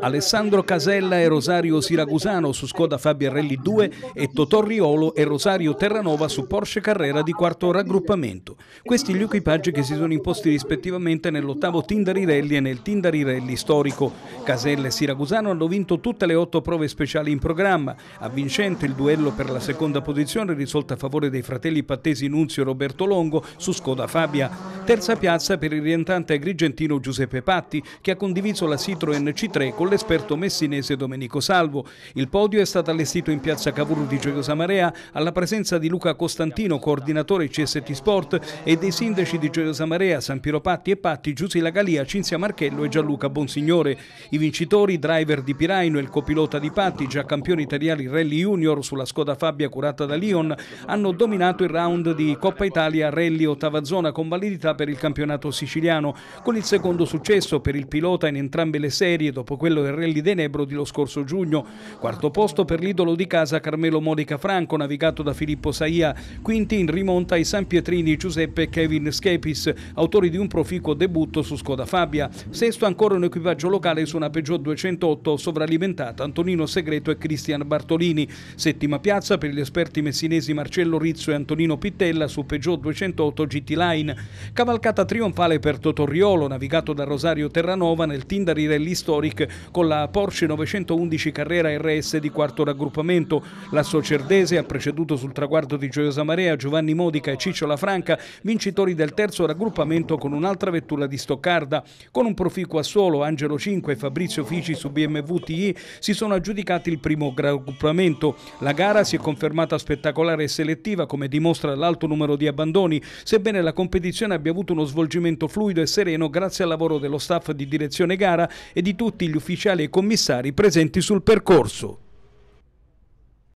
Alessandro Casella e Rosario Siracusano su Skoda Fabia Rally 2 e Totò Riolo e Rosario Terranova su Porsche Carrera di quarto raggruppamento. Questi gli equipaggi che si sono imposti rispettivamente nell'ottavo Tindari Rally e nel Tindari Rally storico. Casella e Siracusano hanno vinto tutte le otto prove speciali in programma. A vincente il duello per la seconda posizione risolta a favore dei fratelli pattesi Nunzio e Roberto Longo su Skoda Fabia. Terza piazza per il rientrante agrigentino Giuseppe Patti, che ha condiviso la Citroen C3 con l'esperto messinese Domenico Salvo. Il podio è stato allestito in piazza Cavour di Gioiosa Marea alla presenza di Luca Costantino, coordinatore CST Sport, e dei sindaci di Gioiosa Marea, San Piero Patti e Patti, Giusila Galia, Cinzia Marchello e Gianluca Bonsignore. I vincitori, driver di Piraino e il copilota di Patti, già campione italiano Rally Junior sulla Skoda Fabia curata da Lion, hanno dominato il round di Coppa Italia Rally Ottava Zona con validità per il campionato siciliano, con il secondo successo per il pilota in entrambe le serie dopo quello del Rally Denebro dello scorso giugno, quarto posto per l'idolo di casa Carmelo Modica Franco navigato da Filippo Saia, quinti in rimonta ai San Pietrini Giuseppe e Kevin Schepis, autori di un proficuo debutto su Scoda Fabia, sesto ancora un equipaggio locale su una Peugeot 208 sovralimentata Antonino Segreto e Cristian Bartolini, settima piazza per gli esperti messinesi Marcello Rizzo e Antonino Pittella su Peugeot 208 GT Line, cavalcata trionfale per Totorriolo, navigato da Rosario Terranova nel Tindari Rally Storic con la Porsche 911 Carrera RS di quarto raggruppamento. La Socerdese ha preceduto sul traguardo di Gioiosa Marea Giovanni Modica e Ciccio Franca, vincitori del terzo raggruppamento con un'altra vettura di Stoccarda. Con un proficuo assolo, Angelo 5 e Fabrizio Fici su BMW TI si sono aggiudicati il primo raggruppamento. La gara si è confermata spettacolare e selettiva, come dimostra l'alto numero di abbandoni, sebbene la competizione abbia avuto uno svolgimento fluido e sereno grazie al lavoro dello staff di direzione gara e di tutti gli ufficiali e commissari presenti sul percorso.